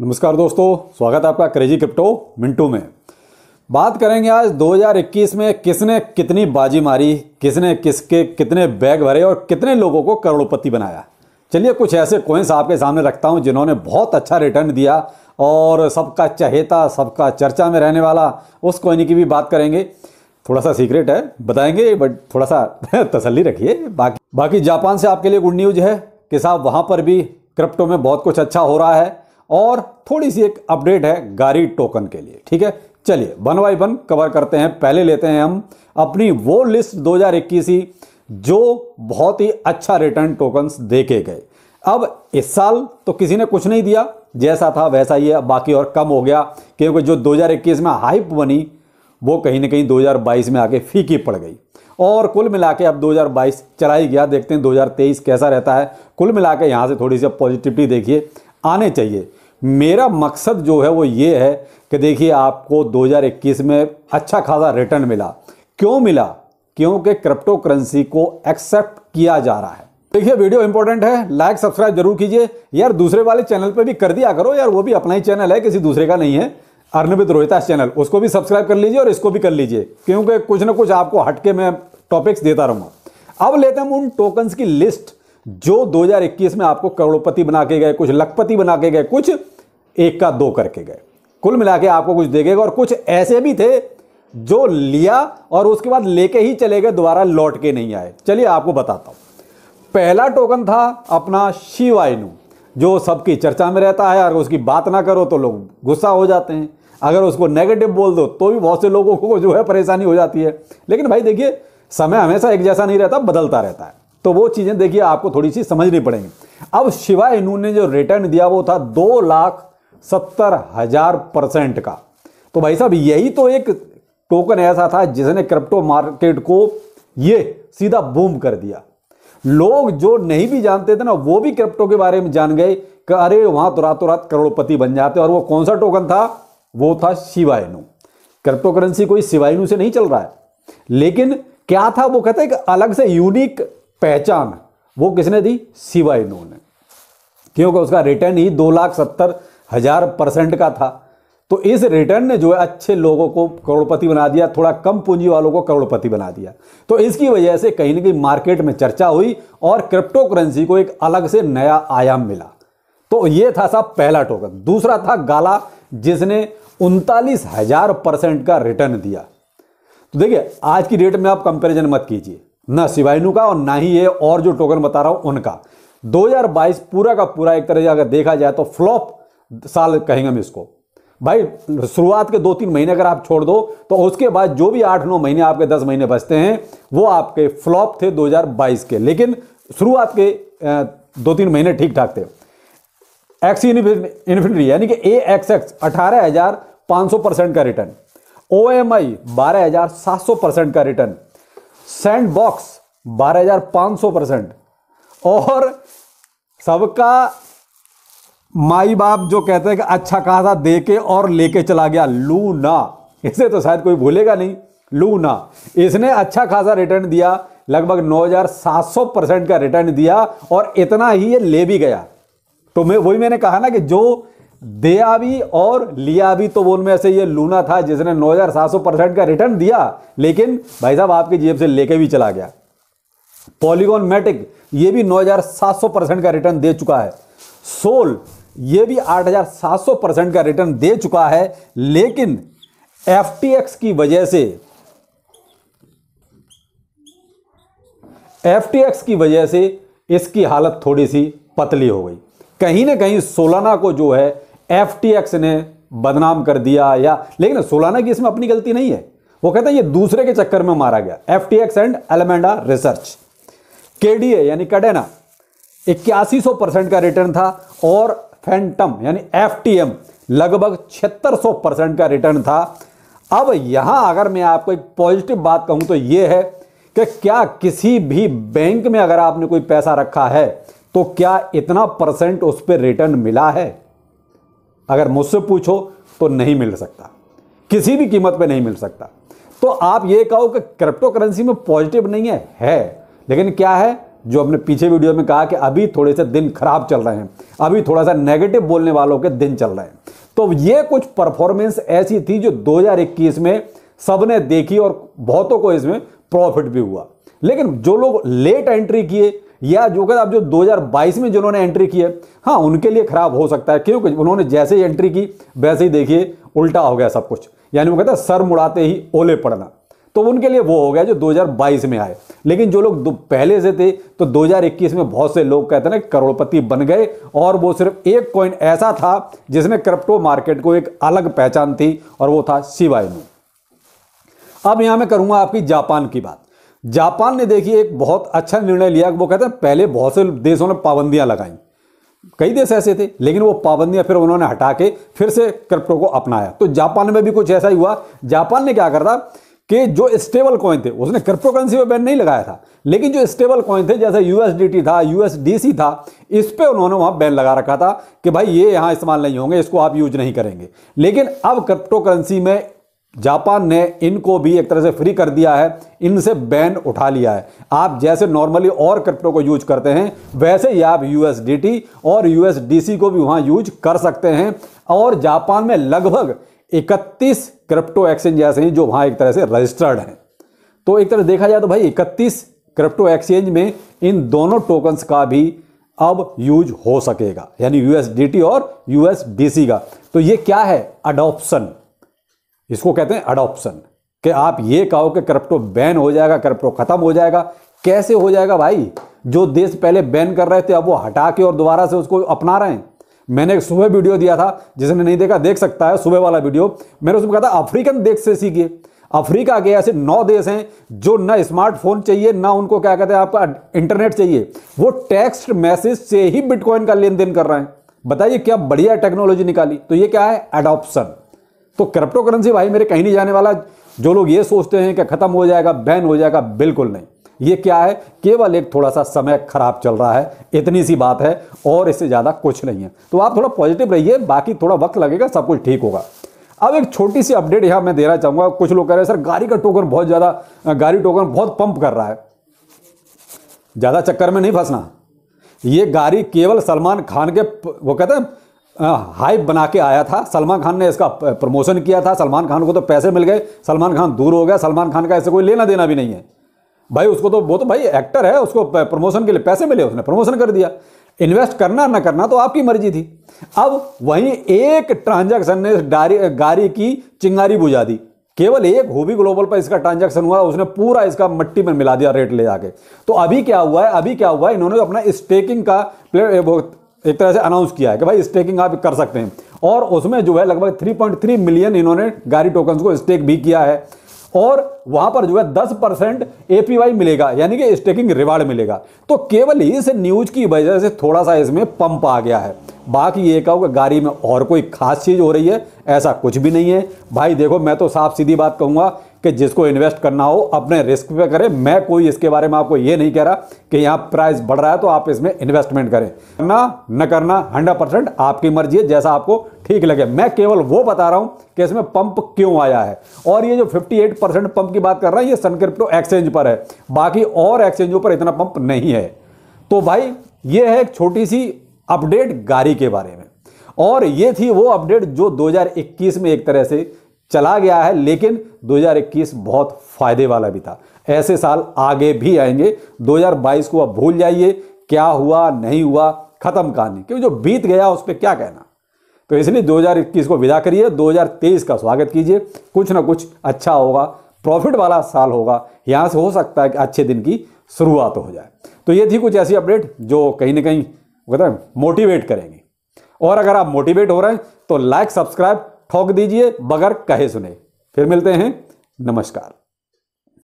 नमस्कार दोस्तों स्वागत है आपका क्रेजी क्रिप्टो मिंटू में बात करेंगे आज 2021 में किसने कितनी बाजी मारी किसने किसके कितने बैग भरे और कितने लोगों को करोड़पति बनाया चलिए कुछ ऐसे कोइंस आपके सामने रखता हूं जिन्होंने बहुत अच्छा रिटर्न दिया और सबका चहेता सबका चर्चा में रहने वाला उस कोइन की भी बात करेंगे थोड़ा सा सीक्रेट है बताएंगे बट थोड़ा सा तसली रखिए बाकी बाकी जापान से आपके लिए गुड न्यूज़ है कि साहब वहाँ पर भी क्रिप्टो में बहुत कुछ अच्छा हो रहा है और थोड़ी सी एक अपडेट है गाड़ी टोकन के लिए ठीक है चलिए वन बाई वन कवर करते हैं पहले लेते हैं हम अपनी वो लिस्ट 2021 की जो बहुत ही अच्छा रिटर्न टोकन्स देखे गए अब इस साल तो किसी ने कुछ नहीं दिया जैसा था वैसा ही है बाकी और कम हो गया क्योंकि जो 2021 में हाइप बनी वो कहीं ना कहीं 2022 में आके फीकी पड़ गई और कुल मिला के अब 2022 चला ही गया देखते हैं 2023 कैसा रहता है कुल मिला के यहाँ से थोड़ी सी पॉजिटिविटी देखिए आने चाहिए मेरा मकसद जो है वो ये है कि देखिए आपको 2021 में अच्छा खासा रिटर्न मिला क्यों मिला क्योंकि क्रिप्टो करेंसी को एक्सेप्ट किया जा रहा है देखिए वीडियो इंपॉर्टेंट है लाइक सब्सक्राइब जरूर कीजिए यार दूसरे वाले चैनल पे भी कर दिया करो यार वो भी अपना ही चैनल है किसी दूसरे का नहीं है अर्न रोहिता चैनल उसको भी सब्सक्राइब कर लीजिए और इसको भी कर लीजिए क्योंकि कुछ ना कुछ आपको हटके मैं टॉपिक्स देता रहूंगा अब लेते हैं उन टोकन्स की लिस्ट जो 2021 में आपको करोड़पति बना के गए कुछ लखपति बना के गए कुछ एक का दो करके गए कुल मिला के आपको कुछ देखेगा और कुछ ऐसे भी थे जो लिया और उसके बाद लेके ही चले गए दोबारा लौट के नहीं आए चलिए आपको बताता हूँ पहला टोकन था अपना शिवाइनु जो सबकी चर्चा में रहता है अगर उसकी बात ना करो तो लोग गुस्सा हो जाते हैं अगर उसको नेगेटिव बोल दो तो भी बहुत से लोगों को जो है परेशानी हो जाती है लेकिन भाई देखिए समय हमेशा एक जैसा नहीं रहता बदलता रहता है तो वो चीज़ें देखिए आपको थोड़ी सी समझनी पड़ेंगी अब शिवा इनू ने जो रिटर्न दिया वो था दो लाख सत्तर हजार परसेंट का तो भाई साहब यही तो एक टोकन ऐसा था जिसने क्रिप्टो मार्केट को ये सीधा बूम कर दिया लोग जो नहीं भी जानते थे ना वो भी क्रिप्टो के बारे में जान गए कि अरे वहां तो रातों रात करोड़पति बन जाते और वो कौन सा टोकन था वो था शिवायनु क्रिप्टो करेंसी कोई शिवायनु से नहीं चल रहा है लेकिन क्या था वो कहते हैं कि अलग से यूनिक पहचान वो किसने दी शिवायनु ने क्योंकि उसका रिटर्न ही दो लाख सत्तर हज़ार परसेंट का था तो इस रिटर्न ने जो है अच्छे लोगों को करोड़पति बना दिया थोड़ा कम पूंजी वालों को करोड़पति बना दिया तो इसकी वजह से कहीं ना कहीं मार्केट में चर्चा हुई और क्रिप्टो करेंसी को एक अलग से नया आयाम मिला तो यह था सा पहला टोकन दूसरा था गाला जिसने उनतालीस हजार परसेंट का रिटर्न दिया तो देखिए आज की डेट में आप कंपेरिजन मत कीजिए ना शिवाइनू का और ना ही ये और जो टोकन बता रहा हूं उनका 2022 पूरा का पूरा एक तरह से अगर देखा जाए तो फ्लॉप साल कहेंगे हम इसको भाई शुरुआत के दो तीन महीने अगर आप छोड़ दो तो उसके बाद जो भी आठ नौ महीने आपके दस महीने बचते हैं वो आपके फ्लॉप थे 2022 के लेकिन शुरुआत के दो तीन महीने ठीक ठाक थे एक्स इन्फिनिटी यानी कि ए एक्स एक्स अठारह हजार पांच सौ परसेंट का रिटर्न ओ एम आई बारह हजार सात सौ परसेंट का रिटर्न सैंड बॉक्स बारह हजार पांच सौ परसेंट और सबका माई बाप जो कहते हैं कि अच्छा खासा दे के और लेके चला गया लू ना इसे तो शायद कोई भूलेगा नहीं लू ना इसने अच्छा खासा रिटर्न दिया लगभग 9,700 परसेंट का रिटर्न दिया और इतना ही ये ले भी गया तो मैं वही मैंने कहा ना कि जो दिया भी और लिया भी तो वो उनमें से ये लूना था जिसने 9,700 परसेंट का रिटर्न दिया लेकिन भाई साहब आपकी जेब से लेके भी चला गया पॉलीगोन मैटिक ये भी 9,700 परसेंट का रिटर्न दे चुका है सोल ये भी 8,700 परसेंट का रिटर्न दे चुका है लेकिन एफ की वजह से एफ की वजह से इसकी हालत थोड़ी सी पतली हो गई कहीं ना कहीं सोलाना को जो है एफ ने बदनाम कर दिया या लेकिन सोलाना की इसमें अपनी गलती नहीं है वो कहता है ये दूसरे के चक्कर में मारा गया एफ एंड एलमेंडा रिसर्च के यानी कडेना इक्यासी सौ परसेंट का रिटर्न था और फैंटम यानी एफ लगभग छिहत्तर सौ परसेंट का रिटर्न था अब यहां अगर मैं आपको एक पॉजिटिव बात कहूं तो यह है कि क्या किसी भी बैंक में अगर आपने कोई पैसा रखा है तो क्या इतना परसेंट उस पर रिटर्न मिला है अगर मुझसे पूछो तो नहीं मिल सकता किसी भी कीमत पे नहीं मिल सकता तो आप ये कहो कि क्रिप्टो करेंसी में पॉजिटिव नहीं है है लेकिन क्या है जो अपने पीछे वीडियो में कहा कि अभी थोड़े से दिन खराब चल रहे हैं अभी थोड़ा सा नेगेटिव बोलने वालों के दिन चल रहे हैं तो ये कुछ परफॉर्मेंस ऐसी थी जो 2021 में सबने देखी और बहुतों को इसमें प्रॉफिट भी हुआ लेकिन जो लोग लेट एंट्री किए या जो कहते आप जो 2022 में जिन्होंने एंट्री की है हाँ उनके लिए खराब हो सकता है क्योंकि उन्होंने जैसे ही एंट्री की वैसे ही देखिए उल्टा हो गया सब कुछ यानी वो कहता है सर मुड़ाते ही ओले पड़ना तो उनके लिए वो हो गया जो 2022 में आए लेकिन जो लोग पहले से थे तो 2021 में बहुत से लोग कहते हैं ना करोड़पति बन गए और वो सिर्फ एक कॉइन ऐसा था जिसमें क्रिप्टो मार्केट को एक अलग पहचान थी और वो था शिवाय में अब यहां मैं करूंगा आपकी जापान की बात जापान ने देखिए एक बहुत अच्छा निर्णय लिया वो कहते हैं पहले बहुत से देशों ने पाबंदियां लगाई कई देश ऐसे थे लेकिन वो पाबंदियां फिर उन्होंने हटा के फिर से क्रिप्टो को अपनाया तो जापान में भी कुछ ऐसा ही हुआ जापान ने क्या करता कि जो स्टेबल कॉइन थे उसने क्रिप्टो करेंसी पर बैन नहीं लगाया था लेकिन जो स्टेबल कॉइन थे जैसे यूएसडीटी था यूएसडीसी था इस पर उन्होंने वहां बैन लगा रखा था कि भाई ये यहां इस्तेमाल नहीं होंगे इसको आप यूज नहीं करेंगे लेकिन अब क्रिप्टो करेंसी में जापान ने इनको भी एक तरह से फ्री कर दिया है इनसे बैन उठा लिया है आप जैसे नॉर्मली और क्रिप्टो को यूज करते हैं वैसे ही आप यूएसडीटी और यूएसडीसी को भी वहां यूज कर सकते हैं और जापान में लगभग इकतीस क्रिप्टो एक्सचेंज ऐसे हैं जो वहाँ एक तरह से रजिस्टर्ड हैं तो एक तरह देखा जाए तो भाई इकतीस क्रिप्टो एक्सचेंज में इन दोनों टोकन्स का भी अब यूज हो सकेगा यानी यूएसडीटी और यूएसबीसी का तो ये क्या है अडॉप्शन इसको कहते हैं अडॉप्शन कि आप ये कहो कि क्रिप्टो बैन हो जाएगा क्रिप्टो खत्म हो जाएगा कैसे हो जाएगा भाई जो देश पहले बैन कर रहे थे अब वो हटा के और दोबारा से उसको अपना रहे हैं मैंने सुबह वीडियो दिया था जिसने नहीं देखा देख सकता है सुबह वाला वीडियो मैंने उसमें कहा था अफ्रीकन देश से सीखिए अफ्रीका के ऐसे नौ देश हैं जो ना स्मार्टफोन चाहिए ना उनको क्या कहते हैं आपका इंटरनेट चाहिए वो टेक्स्ट मैसेज से ही बिटकॉइन का लेन देन कर रहे हैं बताइए क्या बढ़िया टेक्नोलॉजी निकाली तो ये क्या है एडॉप्शन तो क्रिप्टो करेंसी भाई मेरे कहीं नहीं जाने वाला जो लोग ये सोचते हैं कि खत्म हो जाएगा बैन हो जाएगा बिल्कुल नहीं ये क्या है केवल एक थोड़ा सा समय खराब चल रहा है इतनी सी बात है और इससे ज़्यादा कुछ नहीं है तो आप थोड़ा पॉजिटिव रहिए बाकी थोड़ा वक्त लगेगा सब कुछ ठीक होगा अब एक छोटी सी अपडेट यहाँ मैं देना चाहूँगा कुछ लोग कह रहे हैं सर गाड़ी का टोकन बहुत ज़्यादा गाड़ी टोकन बहुत पंप कर रहा है ज़्यादा चक्कर में नहीं फंसना ये गाड़ी केवल सलमान खान के वो कहते हैं हाइप बना के आया था सलमान खान ने इसका प्रमोशन किया था सलमान खान को तो पैसे मिल गए सलमान खान दूर हो गया सलमान खान का ऐसे कोई लेना देना भी नहीं है भाई उसको तो वो तो भाई एक्टर है उसको प्रमोशन के लिए पैसे मिले उसने प्रमोशन कर दिया इन्वेस्ट करना ना करना तो आपकी मर्जी थी अब वहीं एक ट्रांजैक्शन ने गाड़ी की चिंगारी बुझा दी केवल एक होबी ग्लोबल पर इसका ट्रांजैक्शन हुआ उसने पूरा इसका मट्टी में मिला दिया रेट ले जाके तो अभी क्या हुआ है अभी क्या हुआ है इन्होंने अपना स्टेकिंग का एक तरह से अनाउंस किया है कि भाई स्टेकिंग आप कर सकते हैं और उसमें जो है लगभग 3.3 मिलियन इन्होंने गाड़ी टोकन को स्टेक भी किया है और वहां पर जो है दस परसेंट एपीवाई मिलेगा यानी कि स्टेकिंग रिवार्ड मिलेगा तो केवल इस न्यूज की वजह से थोड़ा सा इसमें पंप आ गया है बाकी ये कहो कि गाड़ी में और कोई खास चीज़ हो रही है ऐसा कुछ भी नहीं है भाई देखो मैं तो साफ सीधी बात कहूंगा कि जिसको इन्वेस्ट करना हो अपने रिस्क पे करें मैं कोई इसके बारे में आपको ये नहीं कह रहा कि यहाँ प्राइस बढ़ रहा है तो आप इसमें इन्वेस्टमेंट करें करना न करना हंड्रेड परसेंट आपकी मर्जी है जैसा आपको ठीक लगे मैं केवल वो बता रहा हूँ कि इसमें पंप क्यों आया है और ये जो 58 परसेंट पंप की बात कर रहा है ये सनक्रिप्टो एक्सचेंज पर है बाकी और एक्सचेंजों पर इतना पंप नहीं है तो भाई ये है एक छोटी सी अपडेट गाड़ी के बारे में और ये थी वो अपडेट जो 2021 में एक तरह से चला गया है लेकिन 2021 बहुत फायदे वाला भी था ऐसे साल आगे भी आएंगे 2022 को आप भूल जाइए क्या हुआ नहीं हुआ खत्म कहानी क्योंकि जो बीत गया उस पर क्या कहना तो इसलिए 2021 को विदा करिए 2023 का स्वागत कीजिए कुछ ना कुछ अच्छा होगा प्रॉफिट वाला साल होगा यहाँ से हो सकता है कि अच्छे दिन की शुरुआत हो जाए तो ये थी कुछ ऐसी अपडेट जो कहीं ना कहीं कहते हैं मोटिवेट करेंगे और अगर आप मोटिवेट हो रहे हैं तो लाइक सब्सक्राइब ठोक दीजिए बगर कहे सुने फिर मिलते हैं नमस्कार